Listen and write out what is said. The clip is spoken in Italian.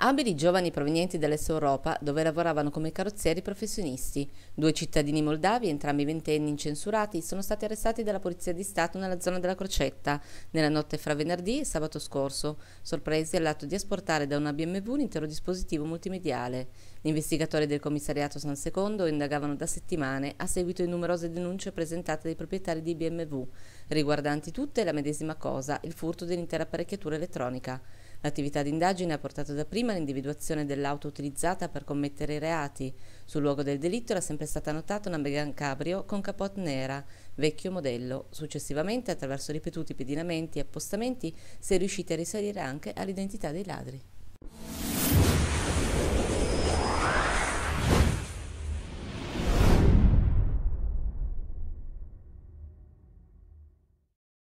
Abili giovani provenienti dall'Est Europa, dove lavoravano come carrozzieri professionisti. Due cittadini moldavi, entrambi ventenni incensurati, sono stati arrestati dalla Polizia di Stato nella zona della Crocetta, nella notte fra venerdì e sabato scorso, sorpresi all'atto di asportare da una BMW un intero dispositivo multimediale. Gli investigatori del commissariato San Secondo indagavano da settimane a seguito di numerose denunce presentate dai proprietari di BMW, riguardanti tutte la medesima cosa, il furto dell'intera apparecchiatura elettronica. L'attività d'indagine ha portato dapprima all'individuazione dell'auto utilizzata per commettere i reati. Sul luogo del delitto era sempre stata notata una Meghan Cabrio con capote nera, vecchio modello. Successivamente, attraverso ripetuti pedinamenti e appostamenti, si è riusciti a risalire anche all'identità dei ladri.